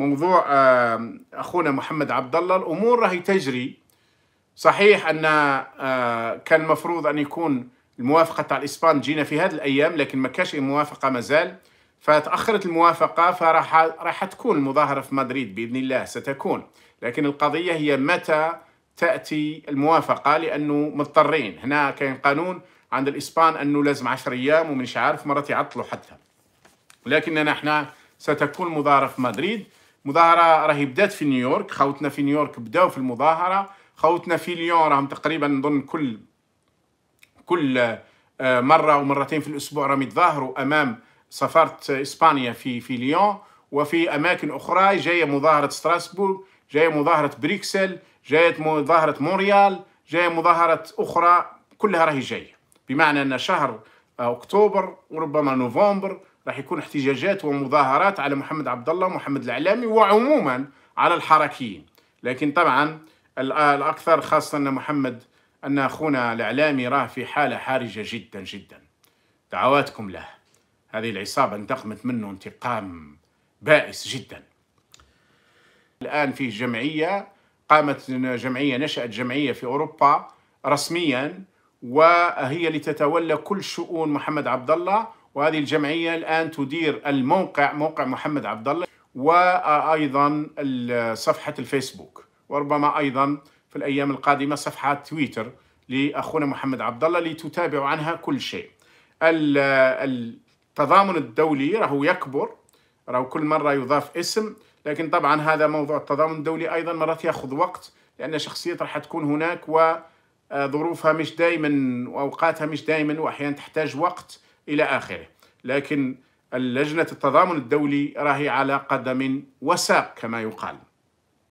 موضوع اخونا محمد عبد الله الامور راهي تجري صحيح ان آه، كان المفروض ان يكون الموافقه تاع الاسبان جينا في هذه الايام لكن ما كاش موافقه مازال فتاخرت الموافقه فراح راح تكون المظاهره في مدريد باذن الله ستكون لكن القضيه هي متى تاتي الموافقه لانه مضطرين هنا كاين قانون عند الاسبان انه لازم 10 ايام ومنش عارف مرات يعطلوا حتى لكننا احنا ستكون مظاهره في مدريد مظاهره راهي بدات في نيويورك خوتنا في نيويورك بداو في المظاهره خوتنا في ليون راهم تقريبا نظن كل كل آه، مره ومرتين في الاسبوع راهم يتظاهروا امام سفاره اسبانيا في في ليون وفي اماكن اخرى جايه مظاهره ستراسبورغ جايه مظاهره بريكسل جايه مظاهره مونريال جايه مظاهره اخرى كلها راهي جايه بمعنى ان شهر آه، اكتوبر وربما نوفمبر راح يكون احتجاجات ومظاهرات على محمد عبد الله ومحمد العلامي وعموما على الحركيين لكن طبعا الاكثر خاصه ان محمد ان اخونا الاعلامي راه في حاله حرجه جدا جدا دعواتكم له هذه العصابه انتقمت منه انتقام بائس جدا الان في جمعيه قامت جمعيه نشات جمعيه في اوروبا رسميا وهي لتتولى كل شؤون محمد عبد الله وهذه الجمعية الآن تدير الموقع موقع محمد عبد الله وأيضا صفحة الفيسبوك وربما أيضا في الأيام القادمة صفحة تويتر لأخونا محمد عبد الله لتتابعوا عنها كل شيء التضامن الدولي راهو يكبر راهو كل مرة يضاف اسم لكن طبعا هذا موضوع التضامن الدولي أيضا مرات يأخذ وقت لأن شخصية راح تكون هناك وظروفها آه، مش دائما وأوقاتها مش دائما وأحيانا تحتاج وقت إلى آخره لكن اللجنة التضامن الدولي راهي على قدم وساق كما يقال